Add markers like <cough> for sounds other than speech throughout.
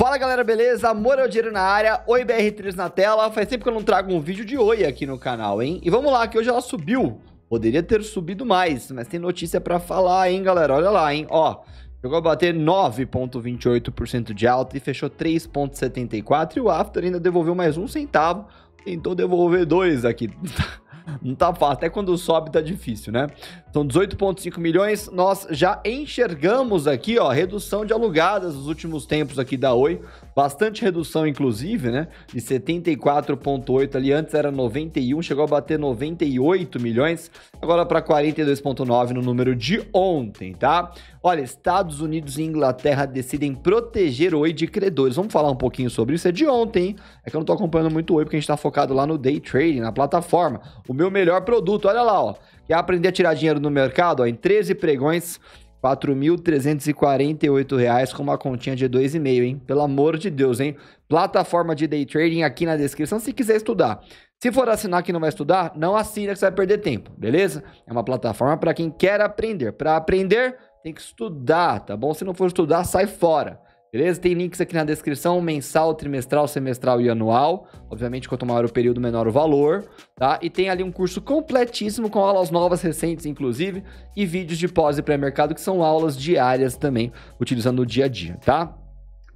Fala galera, beleza? Amor é o dinheiro na área, Oi BR3 na tela. Faz tempo que eu não trago um vídeo de Oi aqui no canal, hein? E vamos lá, que hoje ela subiu. Poderia ter subido mais, mas tem notícia para falar, hein, galera? Olha lá, hein? Ó, Chegou a bater 9,28% de alta e fechou 3,74%. E o After ainda devolveu mais um centavo. Tentou devolver dois aqui. <laughs> não tá fácil. Até quando sobe tá difícil, né? São 18,5 milhões. Nós já enxergamos aqui, ó, redução de alugadas nos últimos tempos aqui da Oi. Bastante redução, inclusive, né? De 74,8 ali, antes era 91, chegou a bater 98 milhões, agora para 42,9 no número de ontem, tá? Olha, Estados Unidos e Inglaterra decidem proteger o Oi de credores. Vamos falar um pouquinho sobre isso. É de ontem, hein? É que eu não tô acompanhando muito o Oi, porque a gente tá focado lá no day trading, na plataforma. O meu melhor produto, olha lá, ó. Quer aprender a tirar dinheiro no mercado? Ó, em 13 pregões 4.348 reais com uma continha de 2,5, hein? Pelo amor de Deus, hein? Plataforma de day trading aqui na descrição se quiser estudar. Se for assinar que não vai estudar, não assina que você vai perder tempo, beleza? É uma plataforma para quem quer aprender. Para aprender, tem que estudar, tá bom? Se não for estudar, sai fora. Beleza? Tem links aqui na descrição, mensal, trimestral, semestral e anual. Obviamente, quanto maior o período, menor o valor, tá? E tem ali um curso completíssimo com aulas novas, recentes, inclusive, e vídeos de pós e pré-mercado, que são aulas diárias também, utilizando o dia a dia, tá?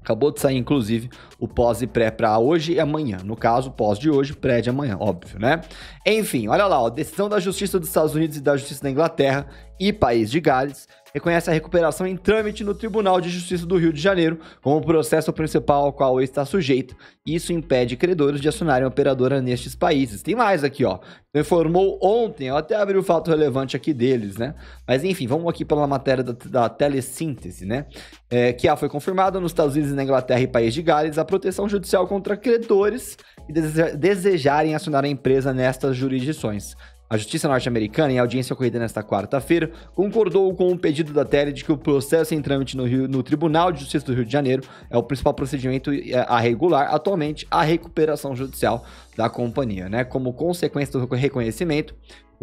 Acabou de sair, inclusive, o pós e pré para hoje e amanhã. No caso, pós de hoje, pré de amanhã, óbvio, né? Enfim, olha lá, ó, decisão da Justiça dos Estados Unidos e da Justiça da Inglaterra e País de Gales, reconhece a recuperação em trâmite no Tribunal de Justiça do Rio de Janeiro como o processo principal ao qual está sujeito. Isso impede credores de acionarem a operadora nestes países. Tem mais aqui, ó. Informou ontem, eu até abri o fato relevante aqui deles, né? Mas enfim, vamos aqui pela matéria da, da né? É, que ah, foi confirmada nos Estados Unidos, na Inglaterra e País de Gales a proteção judicial contra credores que desejarem acionar a empresa nestas jurisdições. A Justiça norte-americana, em audiência ocorrida nesta quarta-feira, concordou com o pedido da Tele de que o processo em trâmite no, Rio, no Tribunal de Justiça do Rio de Janeiro é o principal procedimento é, a regular atualmente a recuperação judicial da companhia, né? Como consequência do reconhecimento,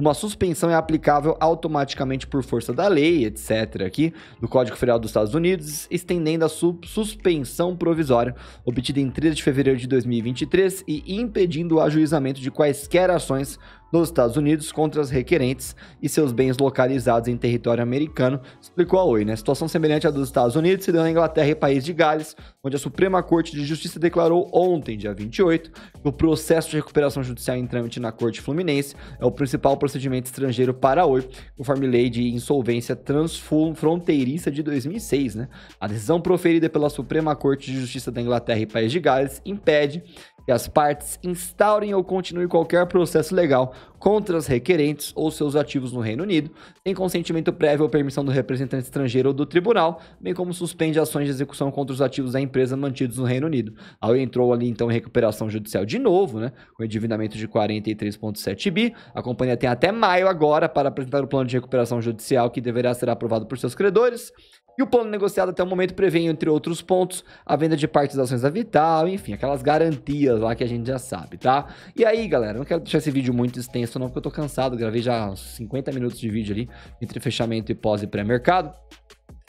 uma suspensão é aplicável automaticamente por força da lei, etc., aqui, do Código Federal dos Estados Unidos, estendendo a suspensão provisória obtida em 3 de fevereiro de 2023 e impedindo o ajuizamento de quaisquer ações nos Estados Unidos contra os requerentes e seus bens localizados em território americano, explicou a OI. Né? Situação semelhante à dos Estados Unidos se deu na Inglaterra e País de Gales, onde a Suprema Corte de Justiça declarou ontem, dia 28, que o processo de recuperação judicial em trâmite na Corte Fluminense é o principal processo procedimento estrangeiro para a Oi, conforme lei de insolvência transfronteiriça de 2006. Né? A decisão proferida pela Suprema Corte de Justiça da Inglaterra e País de Gales impede que as partes instaurem ou continuem qualquer processo legal contra os requerentes ou seus ativos no Reino Unido, sem consentimento prévio ou permissão do representante estrangeiro ou do tribunal, bem como suspende ações de execução contra os ativos da empresa mantidos no Reino Unido. A UE entrou ali então em recuperação judicial de novo, né, com endividamento de 43,7 bi. A companhia tem até maio agora para apresentar o plano de recuperação judicial que deverá ser aprovado por seus credores. E o plano negociado até o momento prevê, entre outros pontos, a venda de partes das ações da Vital, enfim, aquelas garantias lá que a gente já sabe, tá? E aí, galera, não quero deixar esse vídeo muito extenso não, porque eu tô cansado, gravei já uns 50 minutos de vídeo ali, entre fechamento e pós e pré-mercado.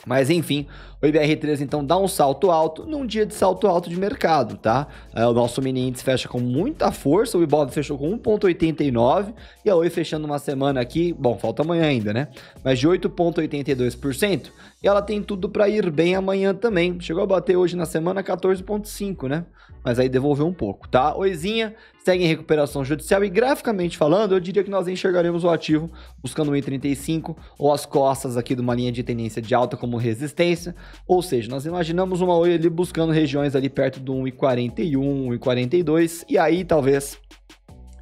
Mas enfim, o IBR3 então dá um salto alto num dia de salto alto de mercado, tá? É, o nosso mini índice fecha com muita força, o Ibov fechou com 1,89 e a Oi fechando uma semana aqui, bom, falta amanhã ainda, né? Mas de 8,82%. E ela tem tudo para ir bem amanhã também. Chegou a bater hoje na semana 14,5, né? mas aí devolveu um pouco, tá? Oizinha segue em recuperação judicial e graficamente falando, eu diria que nós enxergaremos o ativo buscando o I35 ou as costas aqui de uma linha de tendência de alta como resistência, ou seja, nós imaginamos uma Oi ali buscando regiões ali perto do 1,41, 1,42 e aí talvez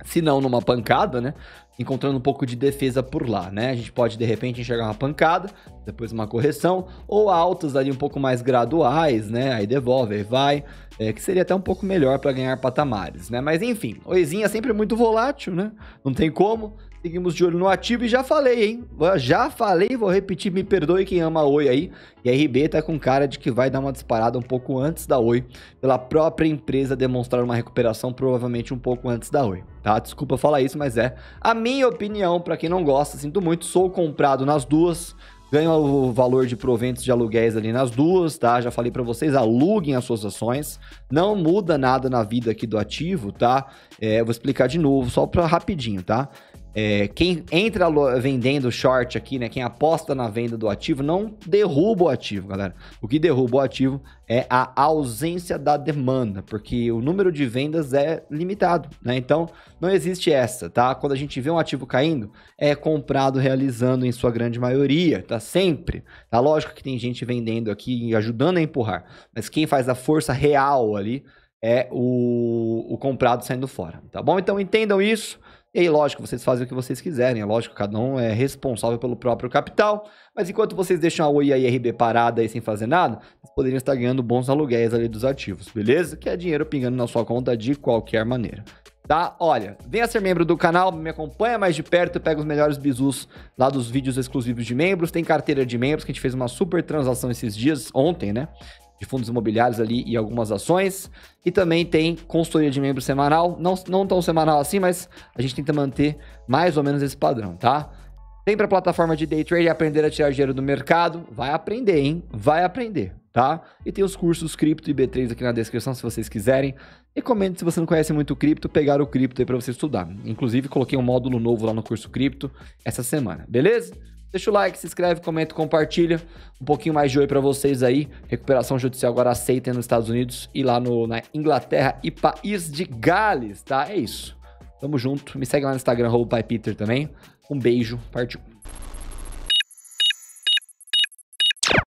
se não numa pancada, né? Encontrando um pouco de defesa por lá, né? A gente pode de repente enxergar uma pancada, depois uma correção, ou altas ali um pouco mais graduais, né? Aí devolve, aí vai é, que seria até um pouco melhor para ganhar patamares, né? Mas enfim, Oizinha é sempre muito volátil, né? Não tem como. Seguimos de olho no ativo e já falei, hein? Já falei, vou repetir, me perdoe quem ama a Oi aí. E a RB tá com cara de que vai dar uma disparada um pouco antes da Oi, pela própria empresa demonstrar uma recuperação provavelmente um pouco antes da Oi, tá? Desculpa falar isso, mas é a minha opinião, para quem não gosta, sinto muito, sou comprado nas duas ganha o valor de proventos de aluguéis ali nas duas, tá? Já falei para vocês, aluguem as suas ações, não muda nada na vida aqui do ativo, tá? É, vou explicar de novo, só para rapidinho, tá? É, quem entra vendendo short aqui, né? Quem aposta na venda do ativo não derruba o ativo, galera. O que derruba o ativo é a ausência da demanda, porque o número de vendas é limitado, né? Então não existe essa, tá? Quando a gente vê um ativo caindo, é comprado realizando em sua grande maioria, tá? Sempre. Tá lógico que tem gente vendendo aqui e ajudando a empurrar, mas quem faz a força real ali é o, o comprado saindo fora, tá bom? Então entendam isso. E aí, lógico, vocês fazem o que vocês quiserem, é lógico, cada um é responsável pelo próprio capital, mas enquanto vocês deixam a Oi e a IRB parada aí sem fazer nada, vocês poderiam estar ganhando bons aluguéis ali dos ativos, beleza? Que é dinheiro pingando na sua conta de qualquer maneira. Tá? Olha, venha ser membro do canal, me acompanha mais de perto, pega os melhores bizus lá dos vídeos exclusivos de membros, tem carteira de membros, que a gente fez uma super transação esses dias, ontem, né? de fundos imobiliários ali e algumas ações. E também tem consultoria de membro semanal, não, não tão semanal assim, mas a gente tenta manter mais ou menos esse padrão, tá? Vem para a plataforma de day trade aprender a tirar dinheiro do mercado. Vai aprender, hein? Vai aprender, tá? E tem os cursos cripto e B3 aqui na descrição se vocês quiserem. Recomendo se você não conhece muito cripto, pegar o cripto aí para você estudar. Inclusive coloquei um módulo novo lá no curso cripto essa semana, beleza? Deixa o like, se inscreve, comenta, compartilha. Um pouquinho mais de oi para vocês aí. Recuperação judicial agora aceita nos Estados Unidos e lá no, na Inglaterra e País de Gales, tá? É isso. Tamo junto. Me segue lá no Instagram, Peter também. Um beijo, partiu.